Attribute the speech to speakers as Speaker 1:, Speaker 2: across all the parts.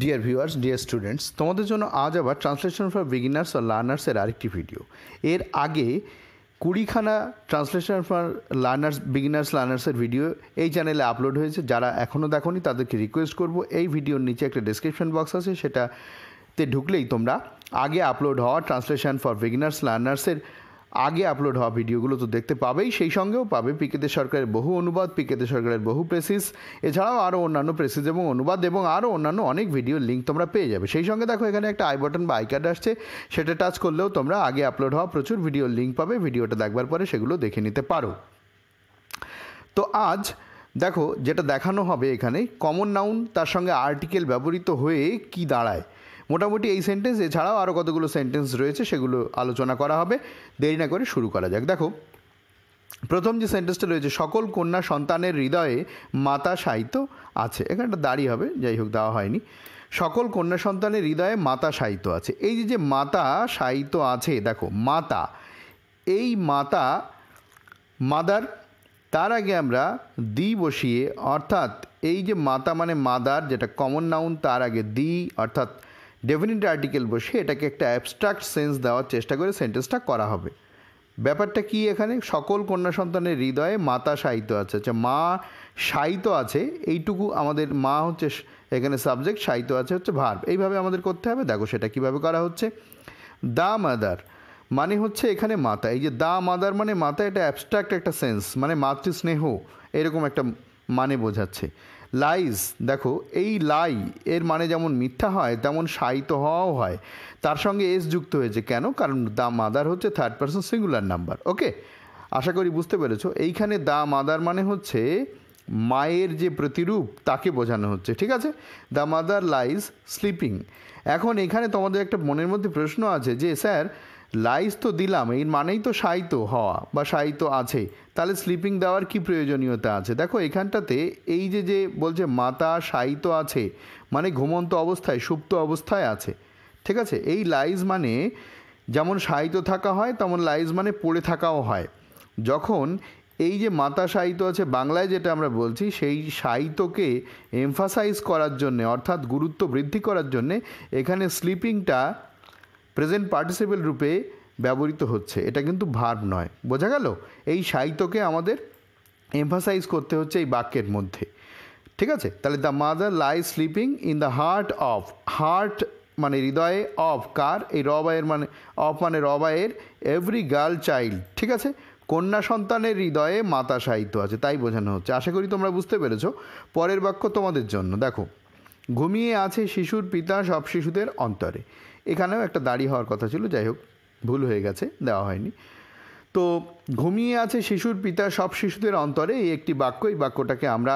Speaker 1: Dear viewers dear students তোমাদের জন্য আজ আবার ট্রান্সলেশন ফর বিগিনার্স আর লার্নার্সের আরেকটি ভিডিও এর আগে কুড়িখানা ট্রান্সলেশন ফর লার্নার্স বিগিনার্স লার্নার্সের ভিডিও এই চ্যানেলে আপলোড হয়েছে যারা এখনও দেখোনি তাদেরকে রিকোয়েস্ট করব এই ভিডিওর নিচে একটা ডিসক্রিপশন বক্স আছে সেটাতে ঢুকলেই তোমরা আগে আপলোড হওয়া ট্রান্সলেশন ফর বিগিনার্স লার্নার্সের আগে আপলোড হওয়া ভিডিওগুলো তো দেখতে পাবেই সেই সঙ্গেও পাবে পিকেদের সরকারের বহু অনুবাদ পিকেদের সরকারের বহু প্রেসিস এছাড়াও আরও অন্যান্য প্রেসিস এবং অনুবাদ এবং আরও অন্যান্য অনেক ভিডিও লিঙ্ক তোমরা পেয়ে যাবে সেই সঙ্গে দেখো এখানে একটা আই বাটন বা আই কার্ড আসছে সেটা টাচ করলেও তোমরা আগে আপলোড হওয়া প্রচুর ভিডিও লিঙ্ক পাবে ভিডিওটা দেখবার পরে সেগুলো দেখে নিতে পারো তো আজ দেখো যেটা দেখানো হবে এখানে কমন নাউন তার সঙ্গে আর্টিকেল ব্যবহৃত হয়ে কি দাঁড়ায় মোটামুটি এই সেন্টেন্স এছাড়াও আরও কতগুলো সেন্টেন্স রয়েছে সেগুলো আলোচনা করা হবে দেরি না করে শুরু করা যাক দেখো প্রথম যে সেন্টেন্সটা রয়েছে সকল কন্যা সন্তানের হৃদয়ে মাতা সাহিত্য আছে এখানটা দাঁড়িয়ে হবে যাই হোক দেওয়া হয়নি সকল কন্যা সন্তানের হৃদয়ে মাতা সাহিত্য আছে এই যে যে মাতা সাহিত্য আছে দেখো মাতা এই মাতা মাদার তার আগে আমরা দি বসিয়ে অর্থাৎ এই যে মাতা মানে মাদার যেটা কমন নাউন তার আগে দি অর্থাৎ ডেফিনিট আর্টিকেল বসে এটাকে একটা অ্যাবস্ট্রাক্ট সেন্স দেওয়ার চেষ্টা করে সেন্টেন্সটা করা হবে ব্যাপারটা কি এখানে সকল কন্যা সন্তানের হৃদয়ে মাতা সাহিত্য আছে আচ্ছা মা সাহিত্য আছে এইটুকু আমাদের মা হচ্ছে এখানে সাবজেক্ট সাহিত্য আছে হচ্ছে ভার্ব এইভাবে আমাদের করতে হবে দেখো সেটা কিভাবে করা হচ্ছে দা মাদার মানে হচ্ছে এখানে মাতা এই যে দা মাদার মানে মাতা এটা অ্যাবস্ট্রাক্ট একটা সেন্স মানে মাতৃস্নেহ এরকম একটা মানে বোঝাচ্ছে লাইজ দেখো এই লাই এর মানে যেমন মিথ্যা হয় তেমন সায়িত হওয়াও হয় তার সঙ্গে এস যুক্ত হয়েছে কেন কারণ দা মাদার হচ্ছে third person singular number okay আশা করি বুঝতে পেরেছো এইখানে দা মাদার মানে হচ্ছে মায়ের যে প্রতিরূপ তাকে বোঝানো হচ্ছে ঠিক আছে দ্য মাদার লাইজ স্লিপিং এখন এখানে তোমাদের একটা মনের মধ্যে প্রশ্ন আছে যে স্যার লাইস তো দিলাম এর মানেই তো সাইত হওয়া বা সাইত আছে তাহলে স্লিপিং দেওয়ার কি প্রয়োজনীয়তা আছে দেখো এখানটাতে এই যে যে বলছে মাতা সাইত আছে মানে ঘুমন্ত অবস্থায় সুপ্ত অবস্থায় আছে ঠিক আছে এই লাইজ মানে যেমন সাহিত্য থাকা হয় তেমন লাইজ মানে পড়ে থাকাও হয় যখন এই যে মাতা সাহিত্য আছে বাংলায় যেটা আমরা বলছি সেই সাহিত্যকে এমফাসাইজ করার জন্যে অর্থাৎ গুরুত্ব বৃদ্ধি করার জন্যে এখানে স্লিপিংটা প্রেজেন্ট পার্টিসিপেল রূপে ব্যবহৃত হচ্ছে এটা কিন্তু ভার্ব নয় বোঝা গেল এই সাহিত্যকে আমাদের এমফাসাইজ করতে হচ্ছে এই বাক্যের মধ্যে ঠিক আছে তাহলে the mother lie sleeping in the heart of heart মানে হৃদয়ে অফ কার এই রবায়ের মানে অফ মানে রবায়ের এভরি গার্ল চাইল্ড ঠিক আছে কন্যা সন্তানের হৃদয়ে মাতা সাহিত্য আছে তাই বোঝানো হচ্ছে আশা করি তোমরা বুঝতে পেরেছ পরের বাক্য তোমাদের জন্য দেখো ঘুমিয়ে আছে শিশুর পিতা সব শিশুদের অন্তরে এখানেও একটা দাড়ি হওয়ার কথা ছিল যাই হোক ভুল হয়ে গেছে দেওয়া হয়নি তো ঘুমিয়ে আছে শিশুর পিতা সব শিশুদের অন্তরে এই একটি বাক্য এই বাক্যটাকে আমরা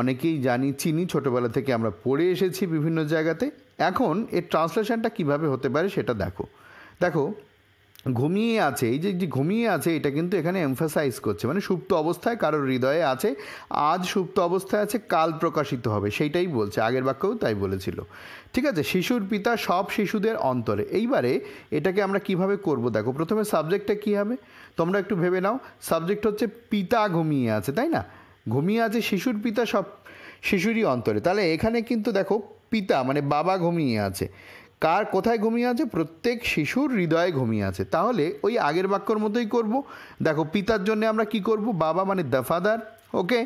Speaker 1: অনেকেই জানি চিনি ছোটোবেলা থেকে আমরা পড়ে এসেছি বিভিন্ন জায়গাতে এখন এর ট্রান্সলেশনটা কিভাবে হতে পারে সেটা দেখো দেখো ঘুমিয়ে আছে এই যে যে ঘুমিয়ে আছে এটা কিন্তু এখানে এমফাসাইজ করছে মানে সুপ্ত অবস্থায় কারোর হৃদয়ে আছে আজ সুপ্ত অবস্থায় আছে কাল প্রকাশিত হবে সেইটাই বলছে আগের বাক্যেও তাই বলেছিল ঠিক আছে শিশুর পিতা সব শিশুদের অন্তরে এইবারে এটাকে আমরা কিভাবে করব দেখো প্রথমে সাবজেক্টটা কী হবে তোমরা একটু ভেবে নাও সাবজেক্ট হচ্ছে পিতা ঘুমিয়ে আছে তাই না ঘুমিয়ে আছে শিশুর পিতা সব শিশুরই অন্তরে তাহলে এখানে কিন্তু দেখো পিতা মানে বাবা ঘুমিয়ে আছে কার কোথায় ঘুমিয়ে আছে প্রত্যেক শিশুর হৃদয়ে ঘুমিয়ে আছে তাহলে ওই আগের বাক্যর মতোই করব দেখো পিতার জন্য আমরা কি করব বাবা মানে দফাদার ওকে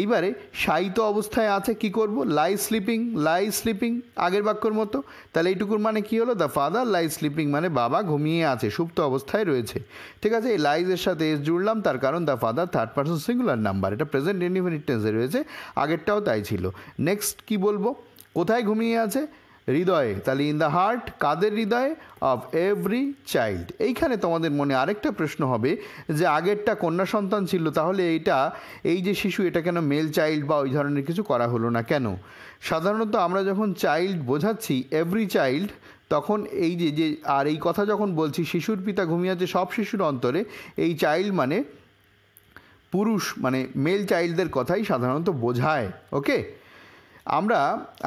Speaker 1: এইবারে সাইিত অবস্থায় আছে কি করব লাই স্লিপিং লাই স্লিপিং আগের বাক্যর মতো তাহলে এইটুকুর মানে কি হলো দ্য ফাদার লাই স্লিপিং মানে বাবা ঘুমিয়ে আছে সুপ্ত অবস্থায় রয়েছে ঠিক আছে এই লাইজের সাথে এস জুড়লাম তার কারণ the father third person singular number এটা প্রেজেন্ট ইনডিফিনিট টেন্সে রয়েছে আগেরটাও তাই ছিল নেক্সট কি বলবো কোথায় ঘুমিয়ে আছে হৃদয়ে তাহলে ইন দ্য হার্ট কাদের হৃদয়ে অফ এভরি চাইল্ড এইখানে তোমাদের মনে আরেকটা প্রশ্ন হবে যে আগেরটা কন্যা সন্তান ছিল তাহলে এইটা এই যে শিশু এটা কেন মেল চাইল্ড বা ওই ধরনের কিছু করা হলো না কেন সাধারণত আমরা যখন চাইল্ড বোঝাচ্ছি এভরি চাইল্ড তখন এই যে যে আর এই কথা যখন বলছি শিশুর পিতা ঘুমিয়ে আছে সব শিশুর অন্তরে এই চাইল্ড মানে পুরুষ মানে মেল চাইল্ডদের কথাই সাধারণত বোঝায় ওকে আমরা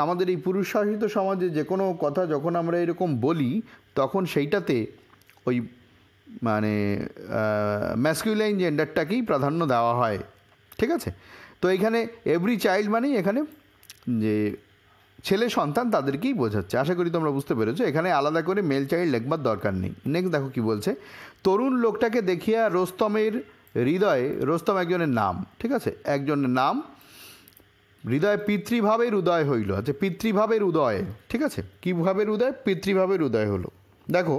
Speaker 1: আমাদের এই পুরুষ শাসিত সমাজে যে কোনো কথা যখন আমরা এরকম বলি তখন সেইটাতে ওই মানে ম্যাসকিউলাইন জেন্ডারটাকেই প্রাধান্য দেওয়া হয় ঠিক আছে তো এখানে এভরি চাইল্ড মানেই এখানে যে ছেলে সন্তান তাদেরকেই বোঝাচ্ছে আশা করি তোমরা বুঝতে পেরেছো এখানে আলাদা করে মেল চাইল্ড লেখবার দরকার নেই নেক্সট দেখো কি বলছে তরুণ লোকটাকে দেখিয়া রোস্তমের হৃদয়ে রোস্তম একজনের নাম ঠিক আছে একজনের নাম হৃদয় পিতৃভাবের উদয় হইল আচ্ছা পিতৃভাবের উদয় ঠিক আছে কীভাবের উদয় পিতৃভাবের উদয় হলো দেখো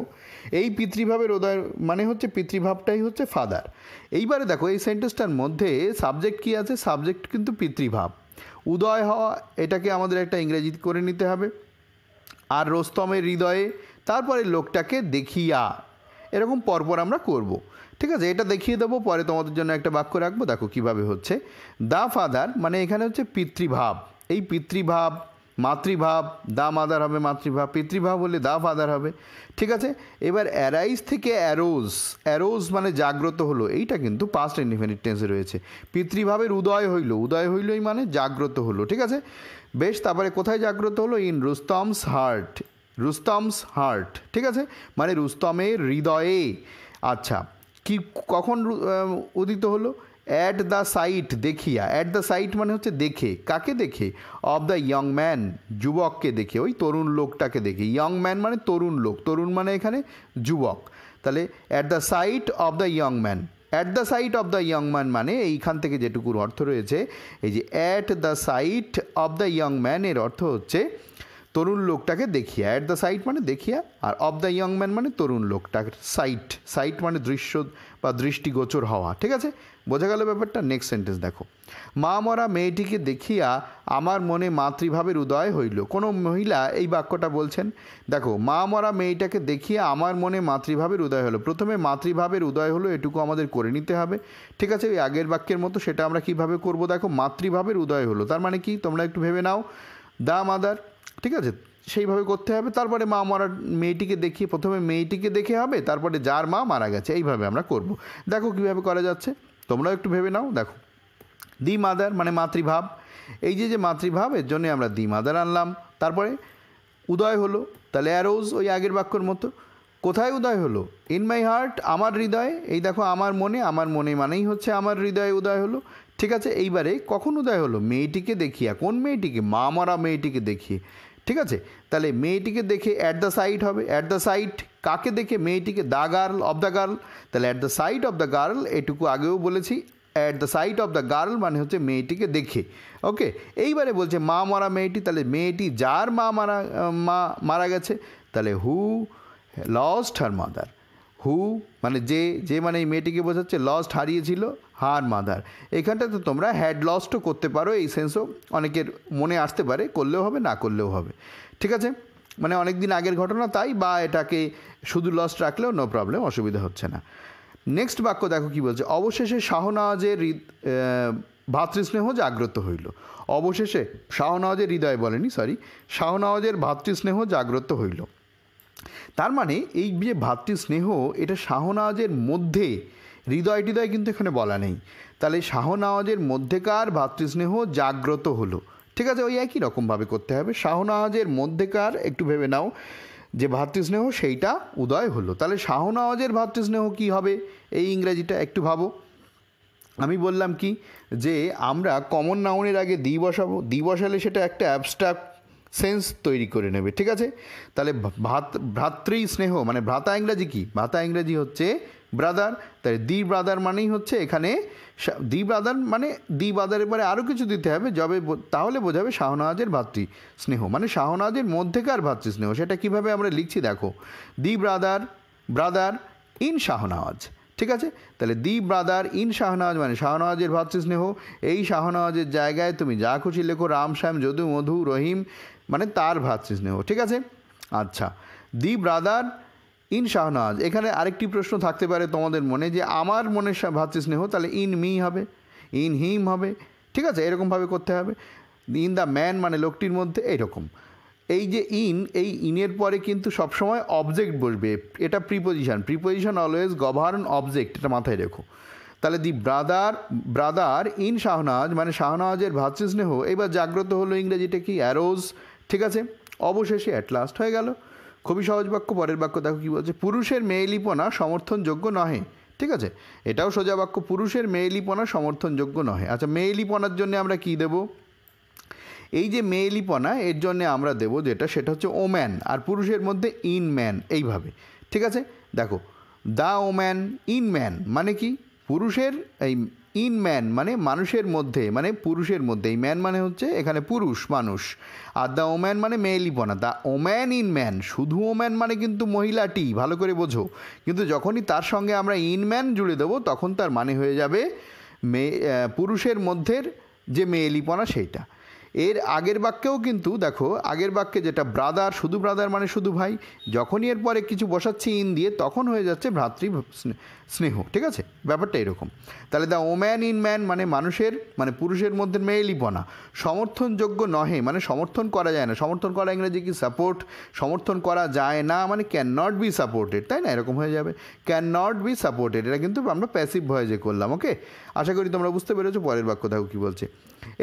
Speaker 1: এই পিতৃভাবের উদয় মানে হচ্ছে পিতৃভাবটাই হচ্ছে ফাদার এইবারে দেখো এই সেন্টেন্সটার মধ্যে সাবজেক্ট কি আছে সাবজেক্ট কিন্তু পিতৃভাব উদয় হওয়া এটাকে আমাদের একটা ইংরেজি করে নিতে হবে আর রোস্তমের হৃদয়ে তারপরে লোকটাকে দেখিয়া এরকম পরপর আমরা করব। ঠিক আছে এটা দেখিয়ে দেবো পরে তোমাদের জন্য একটা বাক্য রাখবো দেখো কিভাবে হচ্ছে দা ফাদার মানে এখানে হচ্ছে পিতৃভাব এই পিতৃভাব মাতৃভাব দা মাদার হবে মাতৃভাব পিতৃভাব হলে দা ফাদার হবে ঠিক আছে এবার অ্যারাইজ থেকে অ্যারোজ অ্যারোজ মানে জাগ্রত হলো এইটা কিন্তু পাস্ট ইনডিফিনিট টেন্সে রয়েছে পিতৃভাবের উদয় হইল উদয় হইলই মানে জাগ্রত হলো ঠিক আছে বেশ তারপরে কোথায় জাগ্রত হলো in Rustam's heart Rustam's heart ঠিক আছে মানে রুস্তমের হৃদয়ে আচ্ছা কি কখন উদিত হলো অ্যাট দ্য সাইট দেখিয়া অ্যাট দ্য সাইট মানে হচ্ছে দেখে কাকে দেখে অব দ্য ইয়ং ম্যান যুবককে দেখে ওই তরুণ লোকটাকে দেখে ইয়ং ম্যান মানে তরুণ লোক তরুণ মানে এখানে যুবক তাহলে at the sight of the young man at the sight of the young man মানে এইখান থেকে যেটুকুর অর্থ রয়েছে এই যে at the sight of the young man এর অর্থ হচ্ছে তরুণ লোকটাকে দেখিয়া অ্যাট দ্য সাইট মানে দেখিয়া আর অব দ্য ইয়ং ম্যান মানে তরুণ লোকটার সাইট সাইট মানে দৃশ্য বা দৃষ্টিগোচর হওয়া ঠিক আছে বোঝা গেল ব্যাপারটা নেক্সট সেন্টেন্স দেখো মা মরা মেয়েটিকে দেখিয়া আমার মনে মাতৃভাবের উদয় হইল কোনো মহিলা এই বাক্যটা বলছেন দেখো মা মরা মেয়েটাকে দেখিয়া আমার মনে মাতৃভাবের উদয় হলো প্রথমে মাতৃভাবের উদয় হলো এটুকু আমাদের করে নিতে হবে ঠিক আছে ওই আগের বাক্যের মতো সেটা আমরা কিভাবে করব দেখো মাতৃভাবের উদয় হলো তার মানে কি তোমরা একটু ভেবে নাও দা মাদার ঠিক আছে সেইভাবে করতে হবে তারপরে মা মারা মেয়েটিকে দেখিয়ে প্রথমে মেয়েটিকে দেখে হবে তারপরে যার মা মারা গেছে এইভাবে আমরা করব। দেখো কীভাবে করা যাচ্ছে তোমরাও একটু ভেবে নাও দেখো দি মাদার মানে মাতৃভাব এই যে যে মাতৃভাব এর জন্যে আমরা দি মাদার আনলাম তারপরে উদয় হলো তাহলে অ্যারোজ ওই আগের বাক্যর মতো কোথায় উদয় হলো ইন মাই হার্ট আমার হৃদয়ে এই দেখো আমার মনে আমার মনে মানেই হচ্ছে আমার হৃদয়ে উদয় হলো ঠিক আছে এইবারে কখন উদয় হলো মেয়েটিকে দেখিয়া কোন মেয়েটিকে মা মারা মেয়েটিকে দেখিয়ে ঠিক আছে তাহলে মেয়েটিকে দেখে অ্যাট দ্য সাইড হবে অ্যাট দ্য সাইড কাকে দেখে মেয়েটিকে the girl of the girl তাহলে at the sight of the girl এটুকু আগেও বলেছি at the sight of the girl মানে হচ্ছে মেয়েটিকে দেখে ওকে এইবারে বলছে মা মারা মেয়েটি তাহলে মেয়েটি যার মা মারা মা মারা গেছে তাহলে হু লস্ট হার মাদার হু মানে যে যে মানে এই মেয়েটিকে বোঝাচ্ছে লস্ট হারিয়েছিল হার মাদার এখানটাতে তোমরা হ্যাড লস্টও করতে পারো এই সেন্সও অনেকের মনে আসতে পারে করলেও হবে না করলেও হবে ঠিক আছে মানে অনেক দিন আগের ঘটনা তাই বা এটাকে শুধু লস্ট রাখলেও নো প্রবলেম অসুবিধা হচ্ছে না নেক্সট বাক্য দেখো কি বলছে অবশেষে হৃদ ভাতৃস্নেহ জাগ্রত হইল অবশেষে শাহনওয়াজের হৃদয় বলেনি সরি শাহনওয়াজের ভাতৃস্নেহ জাগ্রত হইল তার মানে এই যে ভাতৃস্নেহ এটা শাহনাজের মধ্যে হৃদয় হৃদয় কিন্তু এখানে বলা নেই তাহলে শাহনাওয়াজের মধ্যেকার ভাতৃস্নেহ জাগ্রত হলো ঠিক আছে ওই একই রকমভাবে করতে হবে শাহনাওয়াজের মধ্যেকার একটু ভেবে নাও যে ভাতৃস্নেহ সেইটা উদয় হলো তাহলে শাহনাওয়াজের ভাতৃস্নেহ কি হবে এই ইংরাজিটা একটু ভাবো আমি বললাম কি যে আমরা কমন নাউনের আগে দি বসাবো দি বসালে সেটা একটা অ্যাবস্ট্রাক্ট সেন্স তৈরি করে নেবে ঠিক আছে তাহলে ভাত ভ্রাতৃ স্নেহ মানে ভ্রাতা ইংরাজি কি ভ্রাতা ইংরাজি হচ্ছে ব্রাদার তাই দি ব্রাদার মানেই হচ্ছে এখানে দি ব্রাদার মানে দি ব্রাদারের পরে আরও কিছু দিতে হবে যবে তাহলে বোঝাবে শাহনাজের ভাতৃ স্নেহ মানে শাহনাজের মধ্যেকার ভাতৃ স্নেহ সেটা কিভাবে আমরা লিখছি দেখো the brother brother in Shahnaz ঠিক আছে তাহলে দি ব্রাদার ইন শাহনাজ মানে ভাতৃ স্নেহ এই শাহনাওয়াজের জায়গায় তুমি যা খুশি লেখো রাম শ্যাম যদু মধু রহিম মানে তার ভ্রাতৃস্নেহ ঠিক আছে আচ্ছা দি ব্রাদার ইন শাহনাজ এখানে আরেকটি প্রশ্ন থাকতে পারে তোমাদের মনে যে আমার মনে ভ্রাতৃস্নেহ তাহলে ইন মি হবে ইন হিম হবে ঠিক আছে এরকমভাবে করতে হবে ইন দ্য ম্যান মানে লোকটির মধ্যে এইরকম এই যে ইন এই ইনের পরে কিন্তু সবসময় অবজেক্ট বসবে এটা preposition preposition always govern object এটা মাথায় রেখো তাহলে the brother brother in Shahnaz মানে শাহনাজের ভ্রাতৃস্নেহ এবার জাগ্রত হলো ইংরেজিটা কি অ্যারোজ ঠিক আছে অবশেষে অ্যাট লাস্ট হয়ে গেল খুবই সহজ বাক্য পরের বাক্য দেখো কী বলছে পুরুষের মেয়েলিপনা সমর্থনযোগ্য নহে ঠিক আছে এটাও সোজা বাক্য পুরুষের মেয়েলিপনা সমর্থনযোগ্য নহে আচ্ছা মেয়েলিপনার জন্য আমরা কি দেব এই যে মেয়েলিপনা এর জন্য আমরা দেব যেটা সেটা হচ্ছে ওম্যান আর পুরুষের মধ্যে ইন ম্যান এইভাবে ঠিক আছে দেখো দ্য ওম্যান ইন ম্যান মানে কি পুরুষের এই ইন ম্যান মানে মানুষের মধ্যে মানে পুরুষের মধ্যে এই ম্যান মানে হচ্ছে এখানে পুরুষ মানুষ আর দ্য ওম্যান মানে মেয়েলিপনা দ্য ওম্যান ইন ম্যান শুধু ওম্যান মানে কিন্তু মহিলাটি ভালো করে বোঝো কিন্তু যখনই তার সঙ্গে আমরা ইন ম্যান জুড়ে দেবো তখন তার মানে হয়ে যাবে মেয়ে পুরুষের মধ্যের যে মেয়েলিপনা সেইটা এর আগের বাক্যেও কিন্তু দেখো আগের বাক্যে যেটা ব্রাদার শুধু ব্রাদার মানে শুধু ভাই যখনই এর পরে কিছু বসাচ্ছি ইন দিয়ে তখন হয়ে যাচ্ছে ভ্রাতৃ স্নেহ ঠিক আছে ব্যাপারটা এরকম তাহলে দা ওম্যান ইন ম্যান মানে মানুষের মানে পুরুষের মধ্যে মেয়েলিপনা সমর্থনযোগ্য নহে মানে সমর্থন করা যায় না সমর্থন করা ইংরেজি কি সাপোর্ট সমর্থন করা যায় না মানে ক্যান নট বি সাপোর্টেড তাই না এরকম হয়ে যাবে ক্যান নট বি সাপোর্টেড এটা কিন্তু আমরা প্যাসিভ ভয়েজে করলাম ওকে আশা করি তোমরা বুঝতে পেরেছো পরের বাক্য দেখো কী বলছে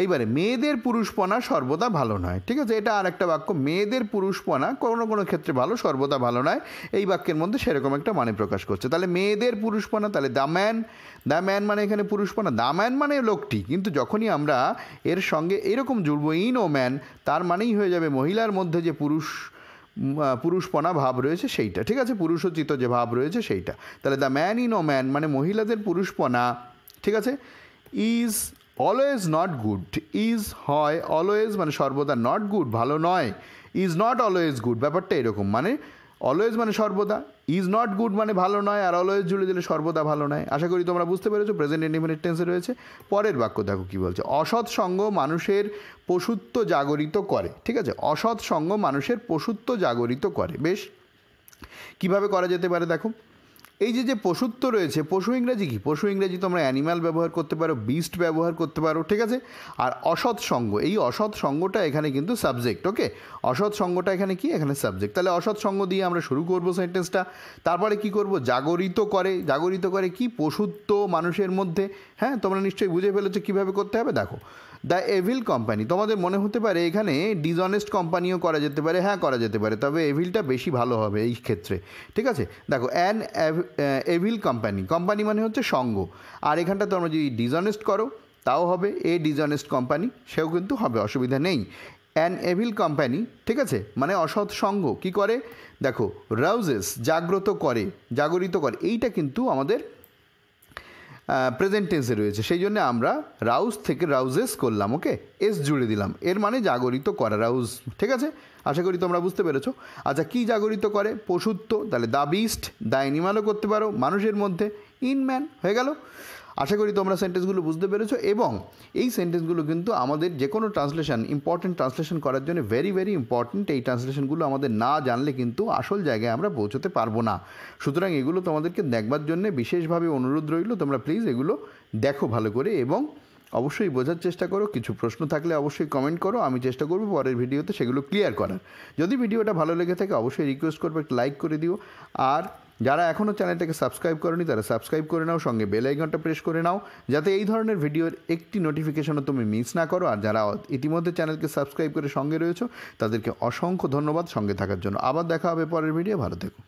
Speaker 1: এইবারে মেয়েদের পুরুষ পুরুষপনা সর্বদা ভালো নয় ঠিক আছে এটা আর একটা বাক্য মেয়েদের পুরুষপনা কোনো কোনো ক্ষেত্রে ভালো সর্বদা ভালো নয় এই বাক্যের মধ্যে সেরকম একটা মানে প্রকাশ করছে তাহলে মেয়েদের পুরুষপনা তাহলে দ্য ম্যান দ্য ম্যান মানে এখানে পুরুষপনা দ্য ম্যান মানে লোকটি কিন্তু যখনই আমরা এর সঙ্গে এরকম জুড়ব ইন ও ম্যান তার মানেই হয়ে যাবে মহিলার মধ্যে যে পুরুষ পুরুষপনা ভাব রয়েছে সেইটা ঠিক আছে পুরুষোচিত যে ভাব রয়েছে সেইটা তাহলে the man in woman মানে মহিলাদের পুরুষপনা ঠিক আছে is always not good is হয় অলওয়েজ মানে সর্বদা নট গুড ভালো নয় ইজ নট অলওয়েজ গুড ব্যাপারটা এরকম মানে অলওয়েজ মানে সর্বদা ইজ নট গুড মানে ভালো নয় আর অলওয়েজ জুড়ে দিলে সর্বদা ভালো নয় আশা করি তোমরা বুঝতে পেরেছো প্রেজেন্ট ইন্ডিপেন্ডেন্ট টেন্সে রয়েছে পরের বাক্য দেখো কী বলছে অসৎ সঙ্গ মানুষের পশুত্ব জাগরিত করে ঠিক আছে অসৎ সঙ্গ মানুষের পশুত্ব জাগরিত করে বেশ কিভাবে করা যেতে পারে দেখো এই যে যে পশুত্ব রয়েছে পশু ইংরাজি কি পশু ইংরাজি তোমরা অ্যানিম্যাল ব্যবহার করতে পারো বিস্ট ব্যবহার করতে পারো ঠিক আছে আর অসৎ সঙ্গ এই অসৎ সঙ্গটা এখানে কিন্তু সাবজেক্ট ওকে অসৎ সঙ্গটা এখানে কি এখানে সাবজেক্ট তাহলে অসৎ সঙ্গ দিয়ে আমরা শুরু করব সেন্টেন্সটা তারপরে কি করব জাগরিত করে জাগরিত করে কি পশুত্ব মানুষের মধ্যে হ্যাঁ তোমরা নিশ্চয়ই বুঝে ফেলেছো কীভাবে করতে হবে দেখো দ্য এভিল কোম্পানি তোমাদের মনে হতে পারে এখানে ডিজনেস্ট কোম্পানিও করা যেতে পারে হ্যাঁ করা যেতে পারে তবে এভিলটা বেশি ভালো হবে এই ক্ষেত্রে ঠিক আছে দেখো অ্যান এভিল কোম্পানি কোম্পানি মানে হচ্ছে সঙ্গ আর এখানটা তোমরা যদি ডিজনেস্ট করো তাও হবে এ ডিজনেস্ট কোম্পানি সেও কিন্তু হবে অসুবিধা নেই অ্যান এভিল কোম্পানি ঠিক আছে মানে অসৎ সঙ্গ কী করে দেখো রাউজেস জাগ্রত করে জাগরিত করে এইটা কিন্তু আমাদের প্রেজেন্ট টেন্সে রয়েছে সেই জন্য আমরা রাউজ থেকে রাউজেস করলাম ওকে এস জুড়ে দিলাম এর মানে জাগরিত করা রাউজ ঠিক আছে আশা করি তোমরা বুঝতে পেরেছো আচ্ছা কী জাগরিত করে পশুত্ব তাহলে দাবিস্ট বিস্ট দ্য অ্যানিমালও করতে পারো মানুষের মধ্যে ইন ম্যান হয়ে গেল আশা করি তোমরা সেন্টেন্সগুলো বুঝতে পেরেছো এবং এই সেন্টেন্সগুলো কিন্তু আমাদের যে কোনো ট্রান্সলেশন ইম্পর্টেন্ট ট্রান্সলেশন করার জন্য ভেরি ভেরি ইম্পর্টেন্ট এই ট্রান্সলেশনগুলো আমাদের না জানলে কিন্তু আসল জায়গায় আমরা পৌঁছতে পারবো না সুতরাং এগুলো তোমাদেরকে দেখবার জন্য বিশেষভাবে অনুরোধ রইল তোমরা প্লিজ এগুলো দেখো ভালো করে এবং অবশ্যই বোঝার চেষ্টা করো কিছু প্রশ্ন থাকলে অবশ্যই কমেন্ট করো আমি চেষ্টা করবো পরের ভিডিওতে সেগুলো ক্লিয়ার করার যদি ভিডিওটা ভালো লেগে থাকে অবশ্যই রিকোয়েস্ট করবো লাইক করে দিও আর যারা এখনও চ্যানেলটাকে সাবস্ক্রাইব করেনি তারা সাবস্ক্রাইব করে নাও সঙ্গে বেল আইকনটা প্রেস করে নাও যাতে এই ধরনের ভিডিওর একটি নোটিফিকেশনও তুমি মিস না করো আর যারা ইতিমধ্যে চ্যানেলকে সাবস্ক্রাইব করে সঙ্গে রয়েছো তাদেরকে অসংখ্য ধন্যবাদ সঙ্গে থাকার জন্য আবার দেখা হবে পরের ভিডিও ভালো থেকো